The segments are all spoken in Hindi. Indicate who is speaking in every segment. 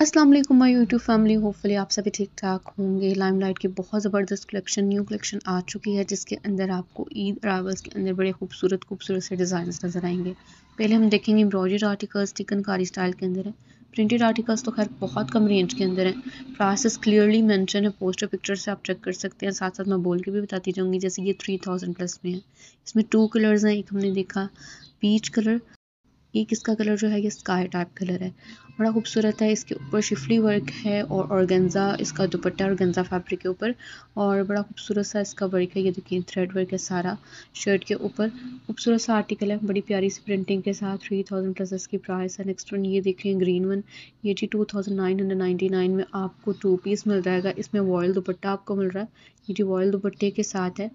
Speaker 1: असलम माई यूट्यूब फैमिली होपफुली आप सभी ठीक ठाक होंगे लाइम लाइट की बहुत ज़बरदस्त कलेक्शन न्यू कलेक्शन आ चुकी है जिसके अंदर आपको ईद अरावल्स के अंदर बड़े खूबसूरत खूबसूरत से डिज़ाइन नज़र आएंगे पहले हम देखेंगे एम्ब्रॉयडरी आर्टिकल्स चिकनकारी स्टाइल के अंदर है प्रिंटेड आर्टिकल्स तो खैर बहुत कम रेंज के अंदर हैं प्राइसेस क्लियरली मेंशन है पोस्टर पिक्चर से आप चेक कर सकते हैं साथ साथ मैं बोल के भी बताती जाऊँगी जैसे ये थ्री थाउजेंड प्लस में है इसमें टू कलर्स हैं एक हमने देखा पीच कलर ये किसका कलर जो है ये स्काई टाइप कलर है बड़ा खूबसूरत है इसके ऊपर शिफली वर्क है और औरगेंजा इसका दुपट्टा और गेंजा फैब्रिक के ऊपर और बड़ा खूबसूरत सा इसका वर्क है ये देखिए थ्रेड वर्क है सारा शर्ट के ऊपर खूबसूरत सा आर्टिकल है बड़ी प्यारी सी प्रिंटिंग के साथ थ्री थाउजेंड प्लस इसकी प्राइस है नेक्स्ट वन ये देखिए ग्रीन वन ये जी two thousand nine hundred nine में आपको टू पीस मिल जाएगा इसमें वॉयल दुपट्टा आपको मिल रहा है ये जी वॉयल दुपट्टे के साथ है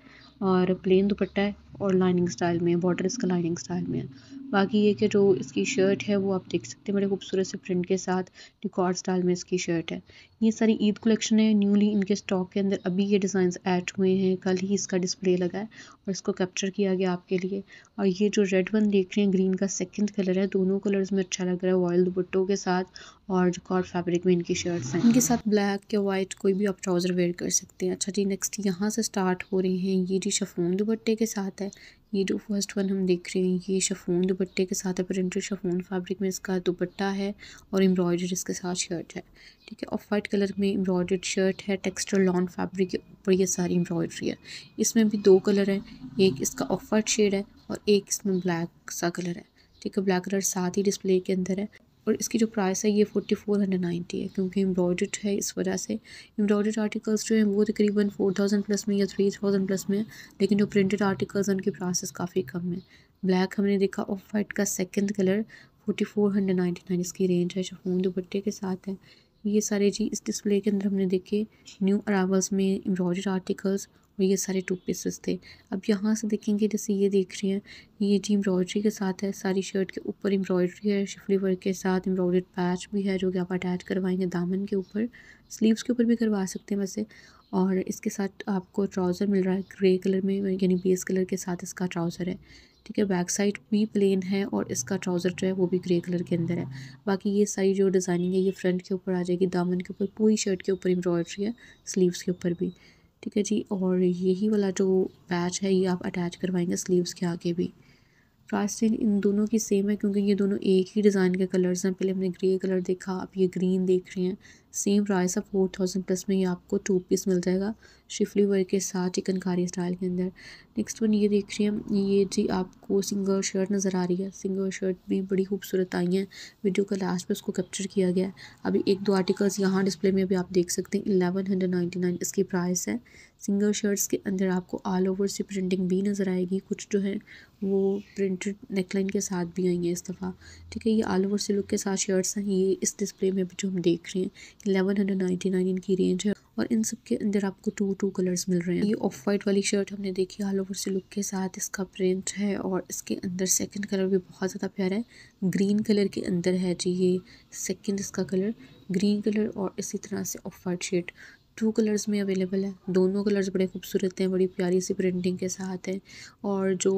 Speaker 1: और प्लेन दुपट्टा है और लाइनिंग स्टाइल में बॉर्डर इसका लाइनिंग स्टाइल में है बाकी ये कि जो इसकी शर्ट है वो आप देख सकते हैं बड़े खूबसूरत से प्रिंट के साथ रिकॉर्ड स्टाइल में इसकी शर्ट है ये सारी ईद कलेक्शन है न्यूली इनके स्टॉक के अंदर अभी ये डिज़ाइन ऐड हुए हैं कल ही इसका डिस्प्ले लगा है और इसको कैप्चर किया गया आपके लिए और ये जो रेड वन देख रहे हैं ग्रीन का सेकेंड कलर है दोनों कलर्स में अच्छा लग रहा है वॉयल दुपट्टों के साथ और जो कॉर्ड फैब्रिक में इनकी शर्ट्स हैं इनके साथ ब्लैक या वाइट कोई भी आप ट्राउज़र वेयर कर सकते हैं अच्छा जी नेक्स्ट यहाँ से स्टार्ट हो रहे हैं ये जी शफोन दुपट्टे के साथ है ये जो फर्स्ट वन हम देख रहे हैं ये शफोन दुपट्टे के साथ है प्रिंट शफोन फैब्रिक में इसका दुपट्टा है और एम्ब्रॉयडर इसके साथ शर्ट है ठीक है ऑफ वाइट कलर में एम्ब्रॉयडर्ड शर्ट है टेक्सटर लॉन फैब्रिक के ऊपर ये सारी एम्ब्रॉयडरी है इसमें भी दो कलर हैं एक इसका ऑफ वाइट शेड है और एक इसमें ब्लैक सा कलर है ठीक है ब्लैक कलर साथ ही डिस्प्ले के अंदर है और इसकी जो प्राइस है ये फोर्टी फोर हंड्रेड नाइन्टी है क्योंकि एम्ब्रॉयड है इस वजह से एम्ब्रॉयड आर्टिकल्स जो हैं वो तकरीबन फोर थाउजेंड प्लस में या थ्री थाउजेंड प्लस में है लेकिन जो प्रिंटेड आर्टिकल्स हैं उनकी प्राइसेस काफ़ी कम है ब्लैक हमने देखा ऑफ वाइट का second colour forty four hundred ninety nine इसकी रेंज है शफून दुपट्टे के साथ है ये सारे जी इस डिस्प्ले के अंदर हमने देखे न्यू अरावल्स में एम्ब्रॉयड आर्टिकल्स और ये सारे टू पीसेस थे अब यहाँ से देखेंगे जैसे ये देख रही हैं ये जी एम्ब्रॉयडरी के साथ है सारी शर्ट के ऊपर एम्ब्रॉयडरी है शिफली वर्क के साथ एम्ब्रॉयड पैच भी है जो कि आप अटैच करवाएंगे दामन के ऊपर स्लीव्स के ऊपर भी करवा सकते हैं वैसे और इसके साथ आपको ट्राउज़र मिल रहा है ग्रे कलर में यानी बेस कलर के साथ इसका ट्राउज़र है ठीक है बैक साइड भी प्लेन है और इसका ट्राउज़र जो है वो भी ग्रे कलर के अंदर है बाकी ये सारी जो डिज़ाइनिंग है ये फ्रंट के ऊपर आ जाएगी दामन के ऊपर पूरी शर्ट के ऊपर एम्ब्रॉयडरी है स्लीव्स के ऊपर भी ठीक है जी और यही वाला जो पैच है ये आप अटैच करवाएंगे स्लीव्स के आगे भी प्राइसिंग इन दोनों की सेम है क्योंकि ये दोनों एक ही डिज़ाइन के कलर्स हैं पहले हमने ग्रे कलर देखा आप ये ग्रीन देख रहे हैं सेम रायसा फोर थाउजेंड प्लस में ये आपको टू पीस मिल जाएगा शिफली वर्क के साथ चिकनकारी स्टाइल के अंदर नेक्स्ट वन ये देख रही हैं ये जी आपको सिंगल शर्ट नज़र आ रही है सिंगल शर्ट भी बड़ी खूबसूरत आई है वीडियो का लास्ट पे उसको कैप्चर किया गया है अभी एक दो आर्टिकल्स यहाँ डिस्प्ले में अभी आप देख सकते हैं एलेवन हंड्रेड नाइन्टी नाइन इसकी प्राइस है सिंगल शर्ट्स के अंदर आपको ऑल ओवर से प्रिंटिंग भी नज़र आएगी कुछ जो है वो प्रिंटेड नेकलाइन के साथ भी आई हैं इस दफ़ा ठीक है ये ऑल ओवर से लुक के साथ शर्ट्स हैं ये इस डिस्प्ले में भी जो हम देख रहे हैं एलेवन हंड्रेड नाइन्टी नाइन इनकी रेंज है और इन सब के अंदर आपको टू टू कलर्स मिल रहे हैं ये ऑफ वाइट वाली शर्ट हमने देखी ऑल ओवर से लुक के साथ इसका प्रिंट है और इसके अंदर सेकंड कलर भी बहुत ज़्यादा प्यारा है ग्रीन कलर के अंदर है जी ये सेकंड इसका कलर ग्रीन कलर और इसी तरह से off white shirt two colours में अवेलेबल है दोनों कलर्स बड़े खूबसूरत हैं बड़ी प्यारी सी प्रिंटिंग के साथ हैं और जो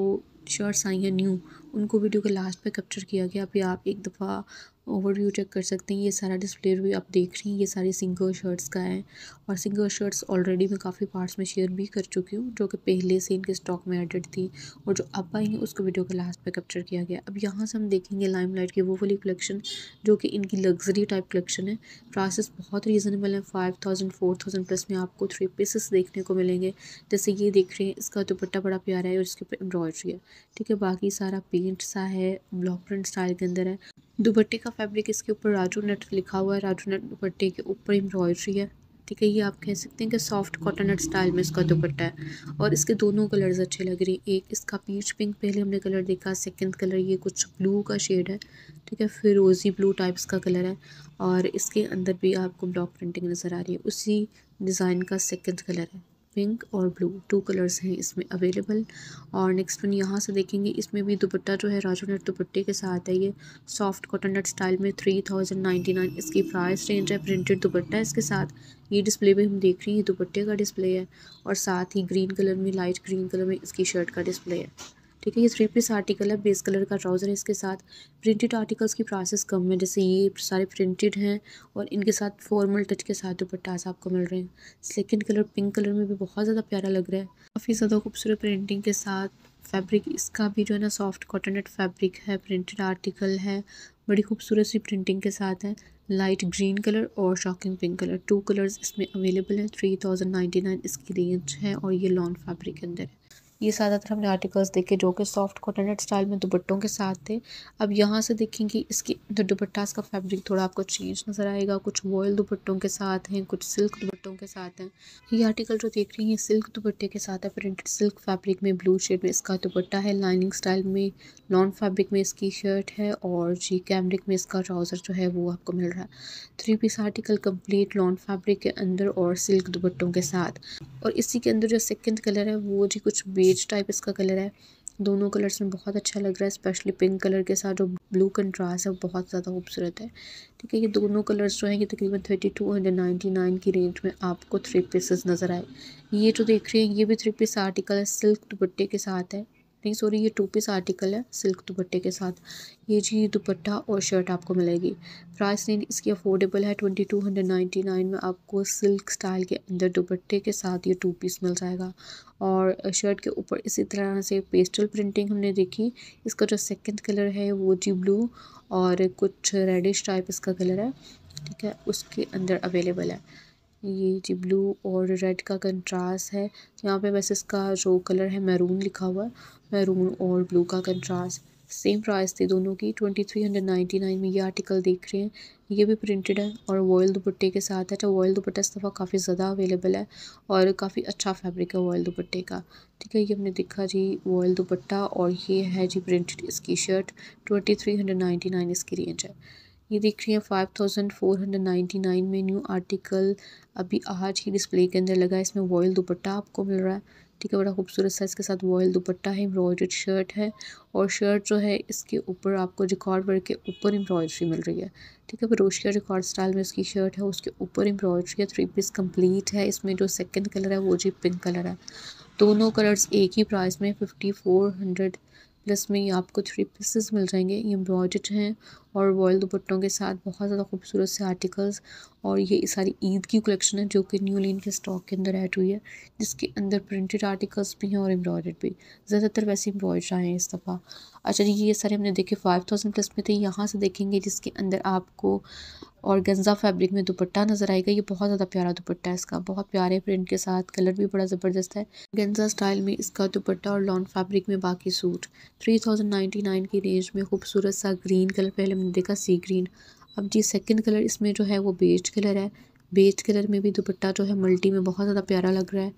Speaker 1: शर्ट्स आई हैं न्यू उनको वीडियो के लास्ट पे कैप्चर किया गया अभी आप एक दफ़ा ओवरव्यू चेक कर सकते हैं ये सारा डिस्प्ले भी आप देख रहे हैं ये सारी सिंगल शर्ट्स का है और सिंगल शर्ट्स ऑलरेडी मैं काफ़ी पार्ट्स में शेयर भी कर चुकी हूँ जो कि पहले से इनके स्टॉक में एडिड थी और जो अब आई हैं उसको वीडियो के लास्ट पे कैप्चर किया गया अब यहाँ से हम देखेंगे लाइमलाइट की वो वाली कलेक्शन जो कि इनकी लग्जरी टाइप कलेक्शन है प्राइसेस बहुत रीज़नेबल हैं five thousand four thousand plus में आपको थ्री पीसेस देखने को मिलेंगे जैसे ये देख रहे हैं इसका दुपट्टा बड़ा प्यारा है और इसके ऊपर एम्ब्रॉयडरी है ठीक है बाकी सारा पेंट सा है ब्लॉक प्रिंट स्टाइल के अंदर है दुपट्टे का फैब्रिक इसके ऊपर राजू नट लिखा हुआ है राजू नट दुपट्टे के ऊपर एम्ब्रॉयडरी है ठीक है ये आप कह सकते हैं कि सॉफ्ट कॉटन नट स्टाइल में इसका दुपट्टा है और इसके दोनों कलर्स अच्छे लग रहे हैं एक इसका पीच पिंक पहले हमने कलर देखा सेकंड कलर ये कुछ ब्लू का शेड है ठीक है फिर रोज़ी ब्लू टाइप्स का कलर है और इसके अंदर भी आपको ब्लॉक प्रिंटिंग नज़र आ रही है उसी डिज़ाइन का सेकेंड कलर है पिंक और ब्लू टू कलर्स हैं इसमें अवेलेबल और नेक्स्ट वन यहाँ से देखेंगे इसमें भी दुपट्टा जो है राजू नेट दुपट्टे के साथ है ये सॉफ्ट कॉटन नेट स्टाइल में थ्री थाउजेंड नाइन्टी नाइन इसकी प्राइस रेंज है प्रिंटेड दुपट्टा इसके साथ ये डिस्प्ले भी हम देख रहे हैं ये दुपट्टे का डिस्प्ले है और साथ ही ग्रीन कलर में लाइट ग्रीन कलर में इसकी शर्ट का डिस्प्ले है ठीक है ये थ्री पीस आर्टिकल है बेस कलर का ट्राउज़र है इसके साथ प्रिंटेड आर्टिकल्स की प्राइसेस कम है जैसे ये सारे प्रिंटेड हैं और इनके साथ फॉर्मल टच के साथ दुपट्टास आपको मिल रहे हैं सेकेंड कलर पिंक कलर में भी बहुत ज़्यादा प्यारा लग रहा है काफ़ी ज़्यादा खूबसूरत प्रिंटिंग के साथ फैब्रिक इसका भी जो है ना सॉफ्ट कॉटनट फैब्रिक है प्रिंटेड आर्टिकल है बड़ी खूबसूरत सी प्रिंटिंग के साथ है लाइट ग्रीन कलर और shocking pink colour two colours इसमें अवेलेबल हैं थ्री थाउजेंड नाइन्टी नाइन इसकी रेंज है और ये लॉन फैब्रिक के अंदर है ये ज़्यादातर हमने आर्टिकल्स देखे जो कि सॉफ्ट कॉटनट स्टाइल में दुपट्टों के साथ थे अब यहाँ से देखेंगे इसकी जो दुपट्टा इसका फैब्रिक थोड़ा आपको चेंज नज़र आएगा कुछ वॉयल दुपट्टों के साथ हैं कुछ सिल्क दुपट्टों के साथ हैं ये आर्टिकल जो देख रही हैं सिल्क दुपट्टे के साथ है प्रिंटेड सिल्क फैब्रिक में ब्लू शेड में इसका दुपट्टा है लाइनिंग स्टाइल में लॉन फैब्रिक में इसकी शर्ट है और जी कैमरिक में इसका ट्राउज़र जो है वो आपको मिल रहा है three piece article complete lawn fabric के अंदर और सिल्क दुपट्टों के साथ और इसी के अंदर जो सेकंड कलर है वो जी कुछ बे बेज टाइप इसका कलर है दोनों कलर्स में बहुत अच्छा लग रहा है स्पेशली पिंक कलर के साथ जो ब्लू कंट्रास्ट है वो बहुत ज़्यादा खूबसूरत है ठीक है ये दोनों कलर्स जो हैं ये तकरीबन thirty two hundred ninety nine की रेंज में आपको थ्री पीसेस नज़र आए ये जो देख रहे हैं ये भी थ्री पीस आर्टिकल है सिल्क दुपट्टे के साथ है नहीं सॉरी ये टू पीस आर्टिकल है सिल्क दुपट्टे के साथ ये जी दुपट्टा और शर्ट आपको मिलेगी प्राइस रेंज इसकी अफोर्डेबल है twenty two hundred ninety nine में आपको सिल्क स्टाइल के अंदर दुपट्टे के साथ ये टू पीस मिल जाएगा और शर्ट के ऊपर इसी तरह से पेस्टल प्रिंटिंग हमने देखी इसका जो सेकेंड कलर है वो जी ब्लू और कुछ रेडिश टाइप इसका कलर है ठीक है उसके अंदर अवेलेबल है ये जी ब्लू और रेड का कंट्रास्ट है यहाँ पे बस इसका जो कलर है मैरून लिखा हुआ है मैरून और ब्लू का कंट्रास्ट सेम प्राइस थी दोनों की twenty three hundred ninety nine में ये आर्टिकल देख रहे हैं ये भी प्रिंटेड है और वॉयल दुपट्टे के साथ है तो वॉयल दुपट्टा इस दफ़ा काफ़ी ज़्यादा अवेलेबल है और काफ़ी अच्छा फैब्रिक है वॉयल दुपट्टे का ठीक है ये हमने देखा जी वॉयल दुपट्टा और ये है जी प्रिंटेड इसकी shirt twenty three hundred ninety nine इसकी रेंज है ये देख रही है five thousand four hundred ninety nine में न्यू आर्टिकल अभी आज ही डिस्प्ले के अंदर लगा है इसमें वॉयल दुपट्टा आपको मिल रहा है ठीक है बड़ा खूबसूरत सा इसके साथ वॉयल दुपट्टा है एम्ब्रॉयड शर्ट है और शर्ट जो है इसके ऊपर आपको रिकॉर्ड वर्क के ऊपर एम्ब्रॉयड्री मिल रही है ठीक है रोशिया रिकॉर्ड स्टाइल में इसकी शर्ट है उसके ऊपर एम्ब्रॉयड्री है थ्री पीस कंप्लीट है इसमें जो सेकेंड कलर है वो जी पिंक कलर है दोनों कलर्स एक ही प्राइस में फिफ्टी फोर हंड्रेड प्लस में ये आपको थ्री पीसेस मिल जाएंगे ये एम्ब्रॉयड हैं और वॉयल दुपट्टों के साथ बहुत ज़्यादा खूबसूरत से आर्टिकल्स और ये सारी ईद की कलेक्शन है जो कि न्यू लिन के स्टॉक के अंदर ऐड हुई है जिसके अंदर प्रिंटेड आर्टिकल्स भी हैं और एम्ब्रॉयड भी ज़्यादातर वैसे एम्ब्रॉयड आए हैं इस दफ़ा अच्छा जी ये सारे हमने देखे फाइव थाउजेंड प्लस में थे यहाँ से देखेंगे जिसके अंदर आपको और गंजा फैब्रिक में दुपट्टा नज़र आएगा ये बहुत ज़्यादा प्यारा दुपट्टा है इसका बहुत प्यारे प्रिंट के साथ कलर भी बड़ा ज़बरदस्त है गंजा स्टाइल में इसका दुपट्टा और लॉन फैब्रिक में बाकी suit three thousand ninety nine की रेंज में खूबसूरत सा ग्रीन कलर पहले हमने देखा सी ग्रीन अब जी सेकंड कलर इसमें जो है वो बेस्ट कलर है बेस्ट कलर में भी दुपट्टा जो है मल्टी में बहुत ज़्यादा प्यारा लग रहा है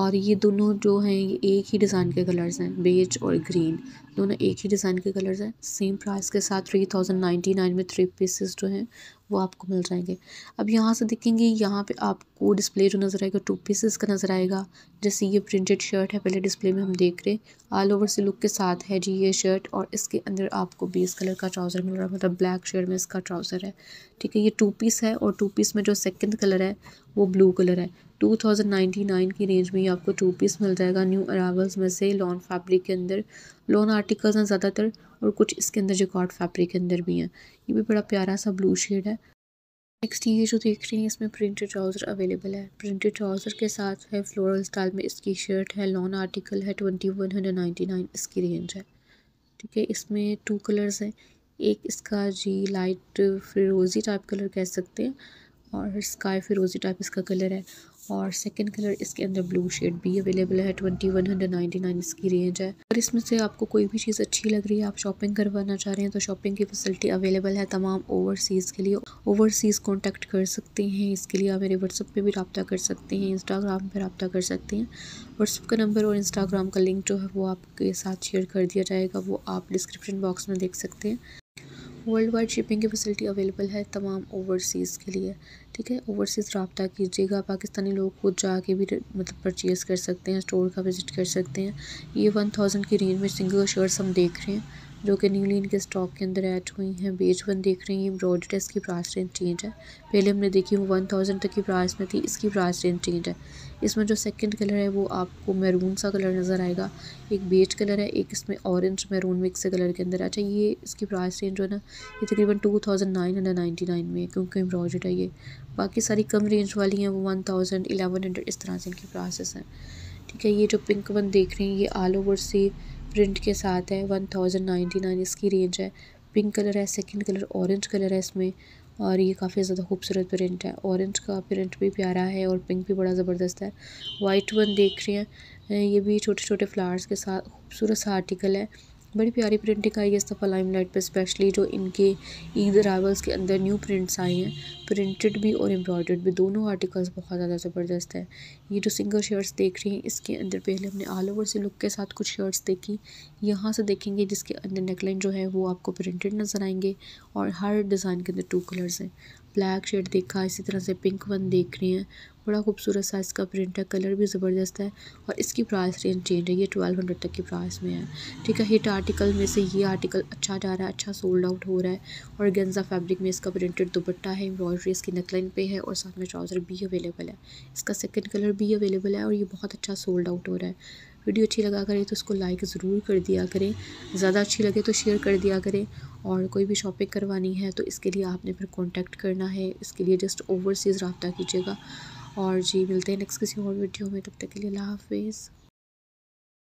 Speaker 1: और ये दोनों जो हैं ये एक ही डिज़ाइन के कलर्स हैं बेज और ग्रीन दोनों एक ही डिज़ाइन के कलर्स हैं सेम प्राइस के साथ थ्री थाउजेंड नाइन्टी नाइन में थ्री पीसेस जो हैं वो आपको मिल जाएंगे अब यहाँ से देखेंगे यहाँ पे आपको डिस्प्ले जो नज़र आएगा टू पीसेस का नज़र आएगा जैसे ये प्रिंटेड शर्ट है पहले डिस्प्ले में हम देख रहे हैं ऑल ओवर से लुक के साथ है जी ये शर्ट और इसके अंदर आपको बेस कलर का ट्राउज़र मिल रहा है मतलब ब्लैक शर्ट में इसका ट्राउज़र है ठीक है ये टू पीस है और टू पीस में जो सेकेंड कलर है वो ब्लू कलर है टू की रेंज में ही आपको टू पीस मिल जाएगा न्यू अरावल्स में से लॉन फैब्रिक के अंदर लॉन आर्टिकल्स हैं ज़्यादातर और कुछ इसके अंदर जकॉट फैब्रिक के अंदर भी हैं ये भी बड़ा प्यारा सा ब्लू शेड है नेक्स्ट ये जो देख रही हैं इसमें प्रिंटेड ट्राउज़र अवेलेबल है प्रिंटेड ट्राउज़र के साथ है फ्लोरल स्टाइल में इसकी शर्ट है लॉन आर्टिकल है twenty one hundred ninety nine इसकी रेंज है ठीक है इसमें टू कलर्स हैं एक इसका जी लाइट फिरोजी टाइप कलर कह सकते हैं और स्काई फिरोजी टाइप इसका कलर है और सेकंड कलर इसके अंदर ब्लू शेड भी अवेलेबल है twenty one hundred ninety nine इसकी रेंज है और इसमें से आपको कोई भी चीज़ अच्छी लग रही है आप शॉपिंग करवाना चाह रहे हैं तो शॉपिंग की फैसिलिटी अवेलेबल है तमाम ओवरसीज़ के लिए ओवरसीज़ कॉन्टैक्ट कर सकते हैं इसके लिए आप मेरे व्हाट्सअप पर भी रबा कर सकते हैं इंस्टाग्राम पर रबा कर सकते हैं व्हाट्सअप का नंबर और इंस्टाग्राम का लिंक जो है वो आपके साथ शेयर कर दिया जाएगा वो आप डिस्क्रिप्शन बॉक्स में देख सकते हैं वर्ल्ड वाइड शिपिंग की फैसिलिटी अवेलेबल है तमाम ओवरसीज़ के लिए ठीक है ओवरसीज़ रबता कीजिएगा पाकिस्तानी लोग खुद जाके भी मतलब परचेज़ कर सकते हैं स्टोर का विज़िट कर सकते हैं ये वन थाउजेंड की रेंज में सिंगल शर्ट्स हम देख रहे हैं जो कि न्यूली इनके स्टॉक के अंदर ऐड हुई हैं बेच वन देख रही हैं ब्रॉड डेस्क इसकी प्राइस रेंज चेंज है पहले हमने देखी वो वन थाउजेंड तक की प्राइस में थी इसकी प्राइस रेंज चेंज है इसमें जो सेकंड कलर है वो आपको मैरून सा कलर नज़र आएगा एक बेच कलर है एक इसमें ऑरेंज मैरून मिक्स कलर के अंदर अच्छा ये इसकी प्राइस रेंज जो है ना ये तकरीबन two thousand nine hundred ninety nine में है क्योंकि एम्ब्रॉयड है ये बाकी सारी कम रेंज वाली हैं वो वन थाउजेंड इलेवन हंड्रेड इस तरह से इनकी प्राइसेस हैं ठीक है ये जो पिंक वन देख रहे हैं ये ऑल ओवर से प्रिंट के साथ है वन थाउजेंड नाइन्टी नाइन इसकी रेंज है पिंक कलर है सेकंड कलर ऑरेंज कलर है इसमें और ये काफ़ी ज़्यादा खूबसूरत प्रिंट है ऑरेंज का प्रिंट भी प्यारा है और पिंक भी बड़ा ज़बरदस्त है वाइट वन देख रही हैं ये भी छोटे छोटे फ्लावर्स के साथ खूबसूरत सा आर्टिकल है बड़ी प्यारी प्रिंटिंग आई है इस दफ़ा लाइम लाइट पर स्पेशली जो इनके ईद अरावल्स के अंदर न्यू प्रिंट्स आए हैं प्रिंटेड भी और एम्ब्रॉयडर्ड भी दोनों आर्टिकल्स बहुत ज़्यादा ज़बरदस्त है ये जो सिंगल शर्ट्स देख रही हैं इसके अंदर पहले हमने ऑल ओवर से लुक के साथ कुछ शर्ट्स देखी यहाँ से देखेंगे जिसके अंदर नेकलाइन जो है वो आपको प्रिंटेड नज़र आएंगे और हर डिज़ाइन के अंदर टू कलर्स हैं ब्लैक शेड देखा इसी तरह से पिंक वन देख रहे हैं बड़ा खूबसूरत सा इसका प्रिंट है कलर भी ज़बरदस्त है और इसकी प्राइस रेंज चेंज है ये ट्वेल्व हंड्रेड तक की प्राइस में है ठीक है हिट आर्टिकल में से ये आर्टिकल अच्छा जा रहा है अच्छा सोल्ड आउट हो रहा है और गेंजा फैब्रिक में इसका प्रिंटेड दुपट्टा है एम्ब्रॉयडरी इसकी नेकलाइन पे है और साथ में ट्राउज़र भी अवेलेबल है इसका सेकेंड कलर भी अवेलेबल है और ये बहुत अच्छा सोल्ड आउट हो रहा है वीडियो अच्छी लगा करें तो उसको लाइक ज़रूर कर दिया करें ज़्यादा अच्छी लगे तो शेयर कर दिया करें और कोई भी शॉपिंग करवानी है तो इसके लिए आपने फिर कॉन्टैक्ट करना है इसके लिए जस्ट ओवरसीज़ रबता कीजिएगा और जी मिलते हैं नेक्स्ट किसी और वीडियो में तब तक के लिए अल्लाह हाफिज़